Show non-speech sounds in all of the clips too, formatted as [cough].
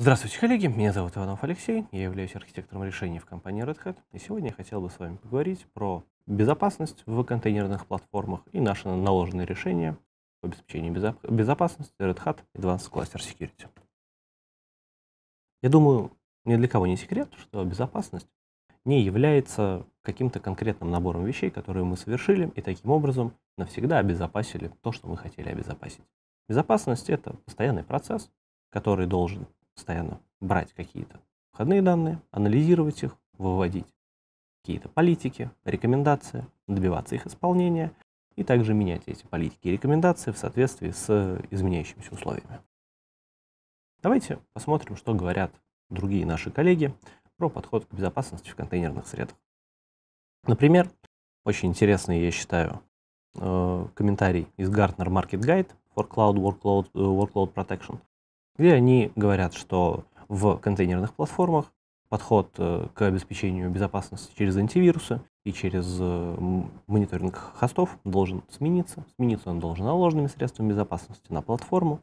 Здравствуйте, коллеги! Меня зовут Иванов Алексей, я являюсь архитектором решений в компании Red Hat, и сегодня я хотел бы с вами поговорить про безопасность в контейнерных платформах и наши наложенные решения по обеспечению безопасности Red Hat Advanced Cluster Security. Я думаю, ни для кого не секрет, что безопасность не является каким-то конкретным набором вещей, которые мы совершили, и таким образом навсегда обезопасили то, что мы хотели обезопасить. Безопасность – это постоянный процесс, который должен постоянно брать какие-то входные данные, анализировать их, выводить какие-то политики, рекомендации, добиваться их исполнения и также менять эти политики и рекомендации в соответствии с э, изменяющимися условиями. Давайте посмотрим, что говорят другие наши коллеги про подход к безопасности в контейнерных средах. Например, очень интересный, я считаю, э, комментарий из Gartner Market Guide for Cloud Workload, э, Workload Protection, где они говорят, что в контейнерных платформах подход э, к обеспечению безопасности через антивирусы и через э, мониторинг хостов должен смениться. Смениться он должен наложенными средствами безопасности на платформу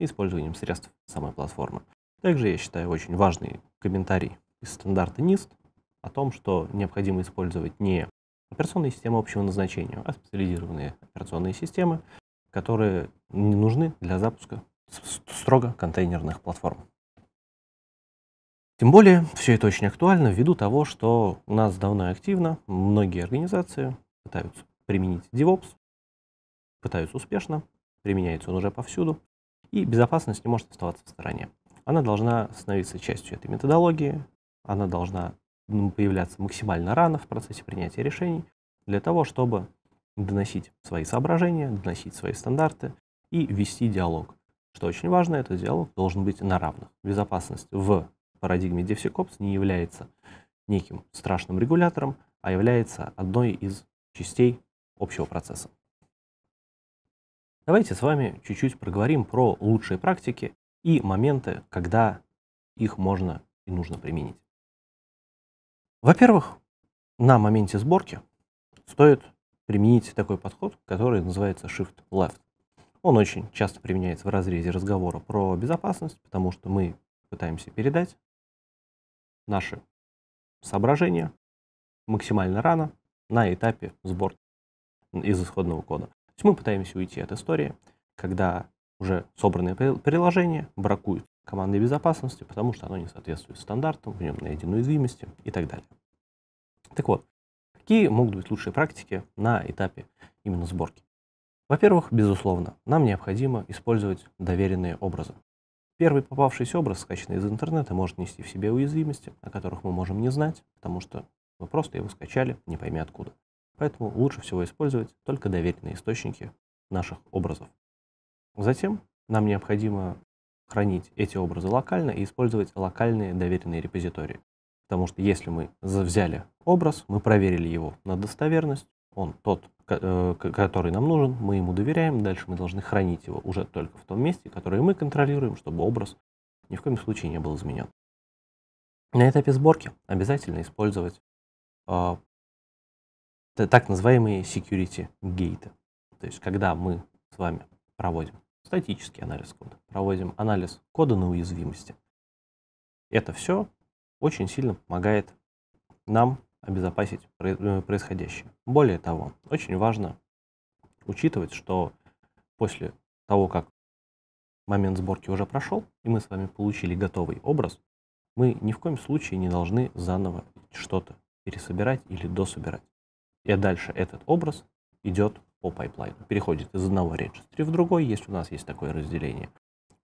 и использованием средств самой платформы. Также я считаю очень важный комментарий из стандарта NIST о том, что необходимо использовать не операционные системы общего назначения, а специализированные операционные системы, которые не нужны для запуска строго контейнерных платформ. Тем более, все это очень актуально ввиду того, что у нас давно и активно многие организации пытаются применить DevOps, пытаются успешно, применяется он уже повсюду, и безопасность не может оставаться в стороне. Она должна становиться частью этой методологии, она должна появляться максимально рано в процессе принятия решений, для того, чтобы доносить свои соображения, доносить свои стандарты и вести диалог что очень важно, это диалог должен быть на равных. Безопасность в парадигме DevSecOps не является неким страшным регулятором, а является одной из частей общего процесса. Давайте с вами чуть-чуть проговорим про лучшие практики и моменты, когда их можно и нужно применить. Во-первых, на моменте сборки стоит применить такой подход, который называется Shift Left. Он очень часто применяется в разрезе разговора про безопасность, потому что мы пытаемся передать наши соображения максимально рано на этапе сборки из исходного кода. То есть мы пытаемся уйти от истории, когда уже собранное приложение бракует командой безопасности, потому что оно не соответствует стандартам, в нем найдены уязвимости и так далее. Так вот, какие могут быть лучшие практики на этапе именно сборки? Во-первых, безусловно, нам необходимо использовать доверенные образы. Первый попавшийся образ, скачанный из интернета, может нести в себе уязвимости, о которых мы можем не знать, потому что мы просто его скачали, не пойми откуда. Поэтому лучше всего использовать только доверенные источники наших образов. Затем нам необходимо хранить эти образы локально и использовать локальные доверенные репозитории. Потому что если мы взяли образ, мы проверили его на достоверность, он тот, э, который нам нужен, мы ему доверяем, дальше мы должны хранить его уже только в том месте, которое мы контролируем, чтобы образ ни в коем случае не был изменен. На этапе сборки обязательно использовать э, так называемые security гейты. То есть, когда мы с вами проводим статический анализ кода, проводим анализ кода на уязвимости, это все очень сильно помогает нам обезопасить э, происходящее. Более того, очень важно учитывать, что после того, как момент сборки уже прошел, и мы с вами получили готовый образ, мы ни в коем случае не должны заново что-то пересобирать или дособирать. И дальше этот образ идет по пайплайну, переходит из одного регистра в другой, если у нас есть такое разделение.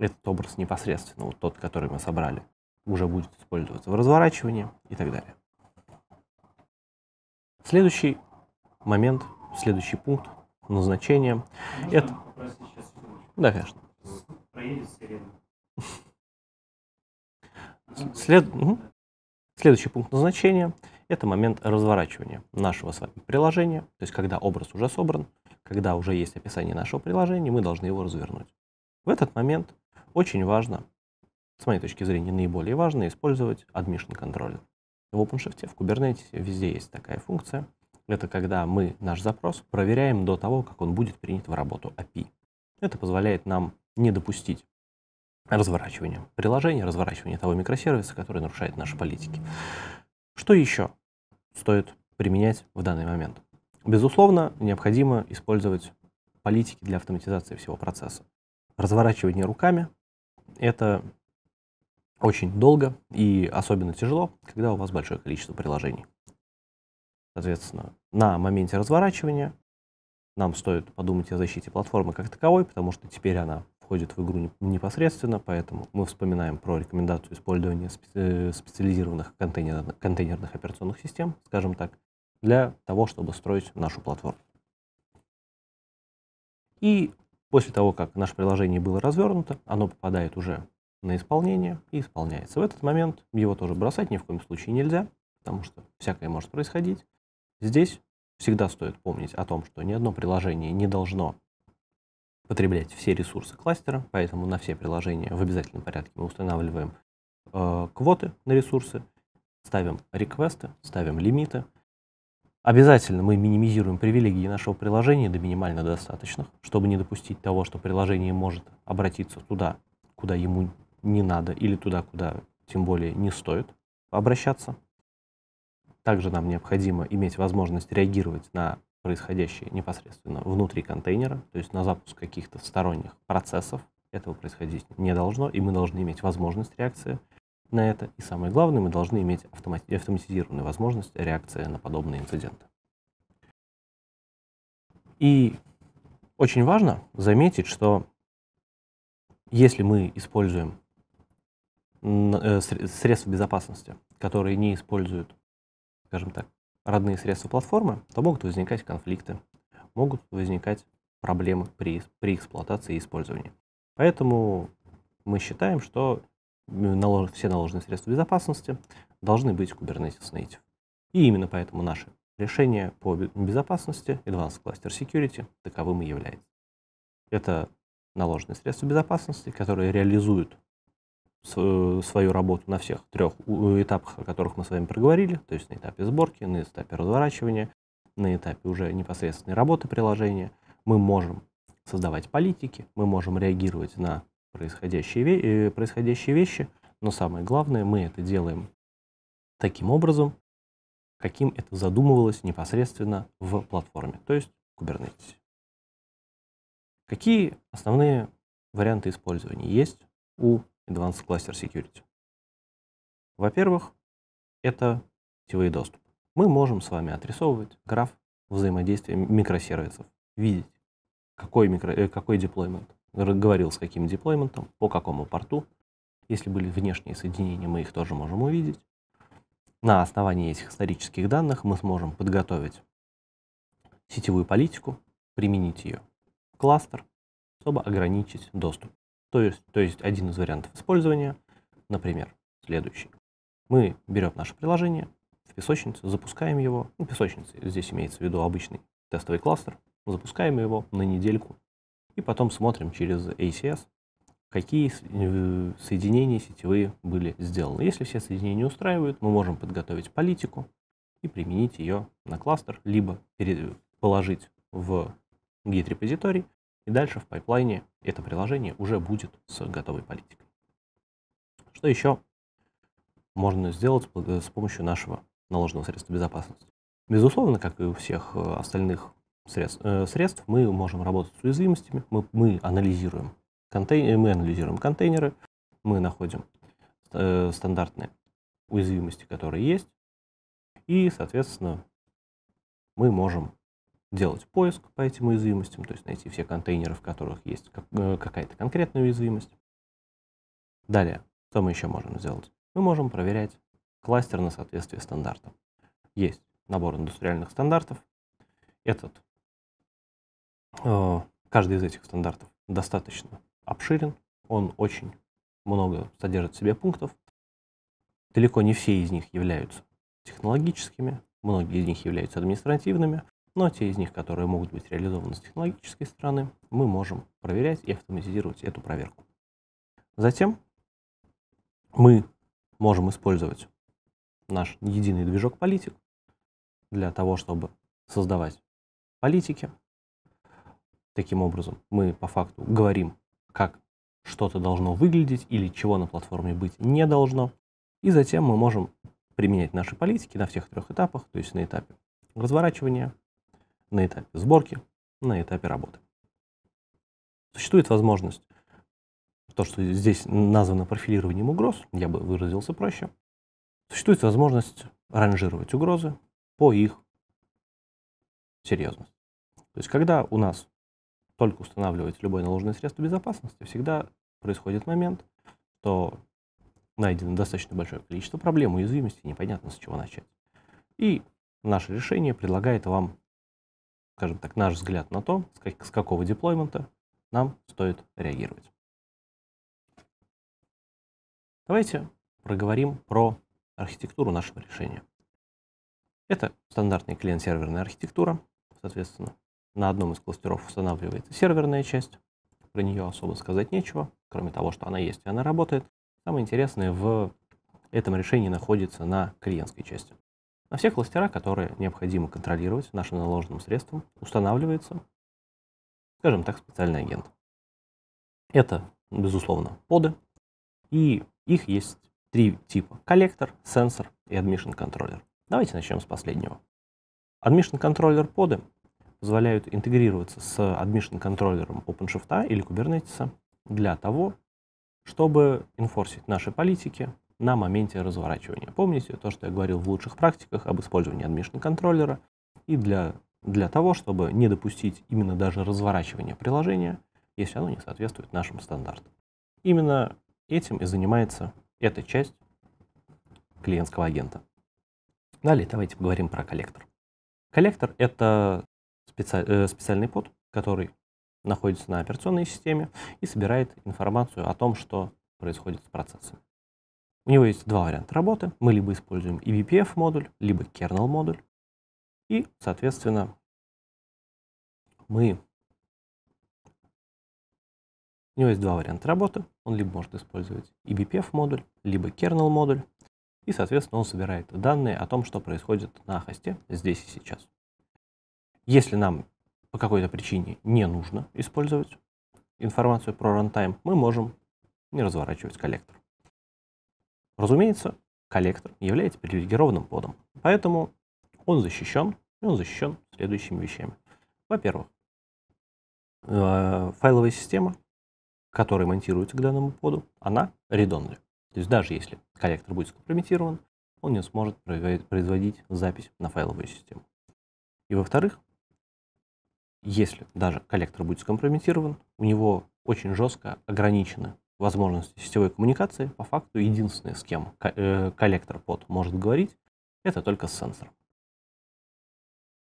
Этот образ непосредственно, вот тот, который мы собрали, уже будет использоваться в разворачивании и так далее. Следующий момент, следующий пункт назначения. Можно это... Да, конечно. [laughs] След... Следующий пункт назначения – это момент разворачивания нашего с вами приложения, то есть когда образ уже собран, когда уже есть описание нашего приложения, мы должны его развернуть. В этот момент очень важно, с моей точки зрения наиболее важно, использовать admission контроль в OpenShift, в Kubernetes везде есть такая функция. Это когда мы наш запрос проверяем до того, как он будет принят в работу API. Это позволяет нам не допустить разворачивания приложения, разворачивания того микросервиса, который нарушает наши политики. Что еще стоит применять в данный момент? Безусловно, необходимо использовать политики для автоматизации всего процесса. Разворачивание руками – это очень долго и особенно тяжело, когда у вас большое количество приложений. Соответственно, на моменте разворачивания нам стоит подумать о защите платформы как таковой, потому что теперь она входит в игру непосредственно, поэтому мы вспоминаем про рекомендацию использования э, специализированных контейнерных, контейнерных операционных систем, скажем так, для того, чтобы строить нашу платформу. И после того, как наше приложение было развернуто, оно попадает уже на исполнение и исполняется. В этот момент его тоже бросать ни в коем случае нельзя, потому что всякое может происходить. Здесь всегда стоит помнить о том, что ни одно приложение не должно потреблять все ресурсы кластера, поэтому на все приложения в обязательном порядке мы устанавливаем э, квоты на ресурсы, ставим реквесты, ставим лимиты. Обязательно мы минимизируем привилегии нашего приложения до минимально достаточных, чтобы не допустить того, что приложение может обратиться туда, куда ему не надо или туда, куда тем более не стоит обращаться. Также нам необходимо иметь возможность реагировать на происходящее непосредственно внутри контейнера, то есть на запуск каких-то сторонних процессов. Этого происходить не должно, и мы должны иметь возможность реакции на это. И самое главное, мы должны иметь автомати автоматизированную возможность реакции на подобные инциденты. И очень важно заметить, что если мы используем Э, средств безопасности, которые не используют, скажем так, родные средства платформы, то могут возникать конфликты, могут возникать проблемы при, при эксплуатации и использовании. Поэтому мы считаем, что э, налож, все наложенные средства безопасности должны быть Kubernetes Native. И именно поэтому наше решение по безопасности Advanced Cluster Security таковым и является. Это наложенные средства безопасности, которые реализуют Э, свою работу на всех трех э, этапах, о которых мы с вами проговорили, то есть на этапе сборки, на этапе разворачивания, на этапе уже непосредственной работы приложения, мы можем создавать политики, мы можем реагировать на происходящие, э, происходящие вещи, но самое главное, мы это делаем таким образом, каким это задумывалось непосредственно в платформе, то есть в Kubernetes. Какие основные варианты использования есть у Advanced Cluster Security. Во-первых, это сетевые доступ. Мы можем с вами отрисовывать граф взаимодействия микросервисов, видеть, какой, микро, э, какой деплоймент, говорил с каким деплойментом, по какому порту. Если были внешние соединения, мы их тоже можем увидеть. На основании этих исторических данных мы сможем подготовить сетевую политику, применить ее в кластер, чтобы ограничить доступ. То есть, то есть один из вариантов использования, например, следующий. Мы берем наше приложение в песочнице, запускаем его, ну, песочнице, здесь имеется в виду обычный тестовый кластер, запускаем его на недельку и потом смотрим через ACS, какие э, соединения сетевые были сделаны. Если все соединения устраивают, мы можем подготовить политику и применить ее на кластер, либо положить в Git репозиторий, и дальше в пайплайне это приложение уже будет с готовой политикой. Что еще можно сделать э, с помощью нашего наложенного средства безопасности? Безусловно, как и у всех э, остальных средств, э, средств мы можем работать с уязвимостями, мы, мы, анализируем, контейнеры, мы анализируем контейнеры, мы находим стандартные уязвимости, которые есть, и, соответственно, мы можем делать поиск по этим уязвимостям, то есть найти все контейнеры, в которых есть э, какая-то конкретная уязвимость. Далее, что мы еще можем сделать? Мы можем проверять кластер на соответствие стандартам. Есть набор индустриальных стандартов. Этот, э, каждый из этих стандартов достаточно обширен, он очень много содержит в себе пунктов. Далеко не все из них являются технологическими, многие из них являются административными, но те из них, которые могут быть реализованы с технологической стороны, мы можем проверять и автоматизировать эту проверку. Затем мы можем использовать наш единый движок политик для того, чтобы создавать политики. Таким образом, мы по факту говорим, как что-то должно выглядеть или чего на платформе быть не должно. И затем мы можем применять наши политики на всех трех этапах, то есть на этапе разворачивания, на этапе сборки, на этапе работы. Существует возможность, то, что здесь названо профилированием угроз, я бы выразился проще, существует возможность ранжировать угрозы по их серьезности. То есть, когда у нас только устанавливается любое наложенное средство безопасности, всегда происходит момент, что найдено достаточно большое количество проблем, уязвимости, непонятно с чего начать. И наше решение предлагает вам скажем так, наш взгляд на то, с какого деплоймента нам стоит реагировать. Давайте проговорим про архитектуру нашего решения. Это стандартная клиент-серверная архитектура, соответственно, на одном из кластеров устанавливается серверная часть, про нее особо сказать нечего, кроме того, что она есть и она работает. Самое интересное в этом решении находится на клиентской части. На все кластера, которые необходимо контролировать нашим наложенным средством, устанавливается, скажем так, специальный агент. Это, безусловно, поды, и их есть три типа – коллектор, сенсор и admission controller. Давайте начнем с последнего. Admission controller поды позволяют интегрироваться с admission контроллером OpenShift или Kubernetes для того, чтобы инфорсить наши политики на моменте разворачивания. Помните то, что я говорил в лучших практиках об использовании admission контроллера и для, для того, чтобы не допустить именно даже разворачивания приложения, если оно не соответствует нашим стандартам. Именно этим и занимается эта часть клиентского агента. Далее давайте поговорим про коллектор. Коллектор — это специ... Э, специальный под, который находится на операционной системе и собирает информацию о том, что происходит с процессами. У него есть два варианта работы. Мы либо используем eBPF модуль, либо kernel модуль. И, соответственно, мы... У него есть два варианта работы. Он либо может использовать eBPF модуль, либо kernel модуль. И, соответственно, он собирает данные о том, что происходит на хосте здесь и сейчас. Если нам по какой-то причине не нужно использовать информацию про runtime, мы можем не разворачивать коллектор. Разумеется, коллектор является привилегированным подом, поэтому он защищен, и он защищен следующими вещами. Во-первых, э, файловая система, которая монтируется к данному поду, она редонная. То есть даже если коллектор будет скомпрометирован, он не сможет производить запись на файловую систему. И во-вторых, если даже коллектор будет скомпрометирован, у него очень жестко ограничены возможности сетевой коммуникации, по факту единственное, с кем э, коллектор под может говорить, это только с сенсором.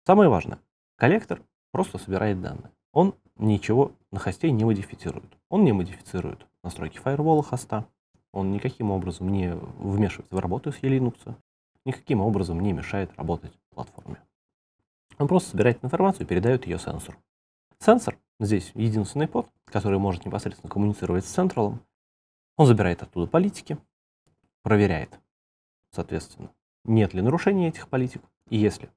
Самое важное, коллектор просто собирает данные. Он ничего на хосте не модифицирует. Он не модифицирует настройки фаервола хоста, он никаким образом не вмешивается в работу с Linux, никаким образом не мешает работать платформе. Он просто собирает информацию и передает ее сенсору. Сенсор Здесь единственный под, который может непосредственно коммуницировать с централом. Он забирает оттуда политики, проверяет, соответственно, нет ли нарушений этих политик. И если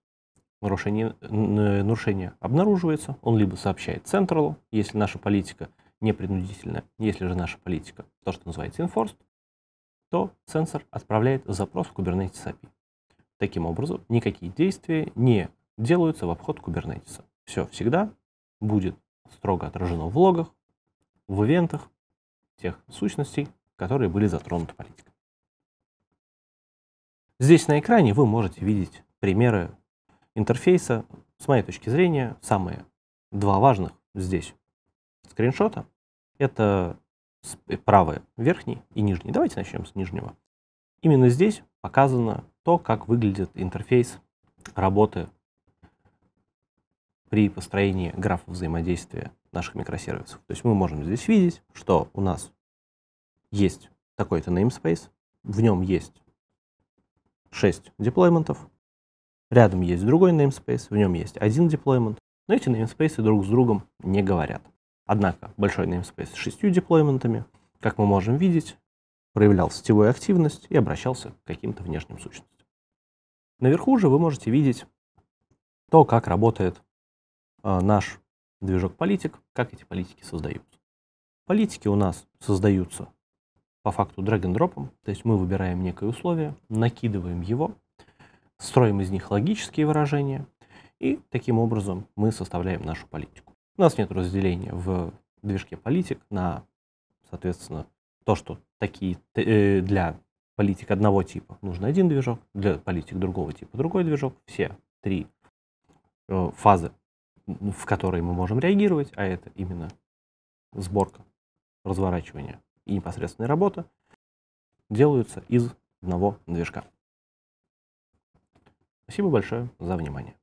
нарушение, э, нарушение обнаруживается, он либо сообщает централу, если наша политика не принудительная, если же наша политика, то, что называется enforced, то сенсор отправляет запрос в Kubernetes API. Таким образом, никакие действия не делаются в обход Kubernetes. Все всегда будет строго отражено в логах, в ивентах тех сущностей, которые были затронуты политикой. Здесь на экране вы можете видеть примеры интерфейса, с моей точки зрения, самые два важных здесь скриншота. Это э, правый верхний и нижний. Давайте начнем с нижнего. Именно здесь показано то, как выглядит интерфейс работы при построении графа взаимодействия наших микросервисов. То есть мы можем здесь видеть, что у нас есть такой-то namespace, в нем есть 6 деплойментов, рядом есть другой namespace, в нем есть один деплоймент, но эти namespace друг с другом не говорят. Однако большой namespace с шестью деплойментами, как мы можем видеть, проявлял сетевую активность и обращался к каким-то внешним сущностям. Наверху же вы можете видеть то, как работает а, наш движок политик, как эти политики создаются. Политики у нас создаются по факту драг-н-дропом, то есть мы выбираем некое условие, накидываем его, строим из них логические выражения, и таким образом мы составляем нашу политику. У нас нет разделения в движке политик на, соответственно, то, что такие э, для политик одного типа нужен один движок, для политик другого типа другой движок. Все три э, фазы в которой мы можем реагировать, а это именно сборка, разворачивание и непосредственная работа, делаются из одного движка. Спасибо большое за внимание.